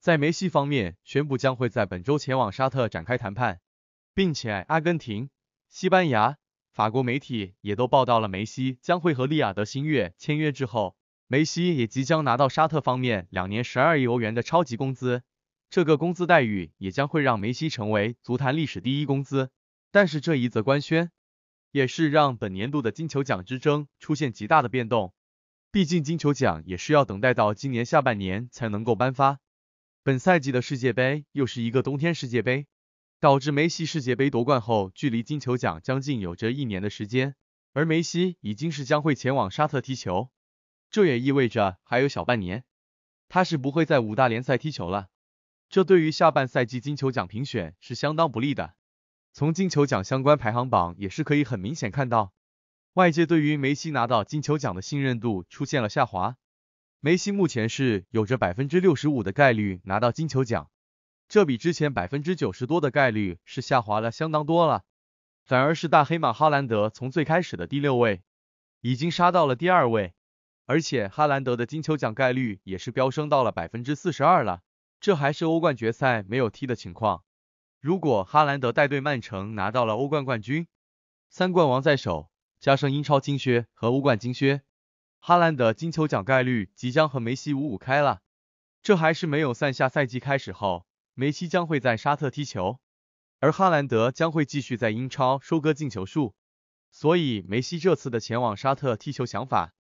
在梅西方面宣布将会在本周前往沙特展开谈判，并且阿根廷、西班牙、法国媒体也都报道了梅西将会和利雅得新月签约之后，梅西也即将拿到沙特方面两年十二亿欧元的超级工资，这个工资待遇也将会让梅西成为足坛历史第一工资。但是这一则官宣，也是让本年度的金球奖之争出现极大的变动，毕竟金球奖也是要等待到今年下半年才能够颁发。本赛季的世界杯又是一个冬天世界杯，导致梅西世界杯夺冠后，距离金球奖将近有着一年的时间，而梅西已经是将会前往沙特踢球，这也意味着还有小半年，他是不会在五大联赛踢球了，这对于下半赛季金球奖评选是相当不利的。从金球奖相关排行榜也是可以很明显看到，外界对于梅西拿到金球奖的信任度出现了下滑。梅西目前是有着百分之六十五的概率拿到金球奖，这比之前百分之九十多的概率是下滑了相当多了。反而是大黑马哈兰德从最开始的第六位，已经杀到了第二位，而且哈兰德的金球奖概率也是飙升到了百分之四十二了，这还是欧冠决赛没有踢的情况。如果哈兰德带队曼城拿到了欧冠冠军，三冠王在手，加上英超金靴和欧冠金靴。哈兰德金球奖概率即将和梅西五五开了，这还是没有算下赛季开始后，梅西将会在沙特踢球，而哈兰德将会继续在英超收割进球数。所以梅西这次的前往沙特踢球想法，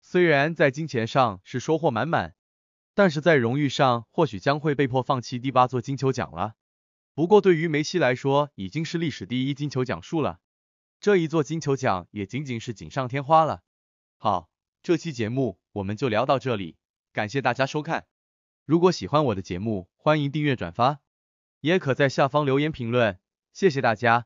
虽然在金钱上是收获满满，但是在荣誉上或许将会被迫放弃第八座金球奖了。不过对于梅西来说，已经是历史第一金球奖数了，这一座金球奖也仅仅是锦上添花了。好。这期节目我们就聊到这里，感谢大家收看。如果喜欢我的节目，欢迎订阅转发，也可在下方留言评论。谢谢大家。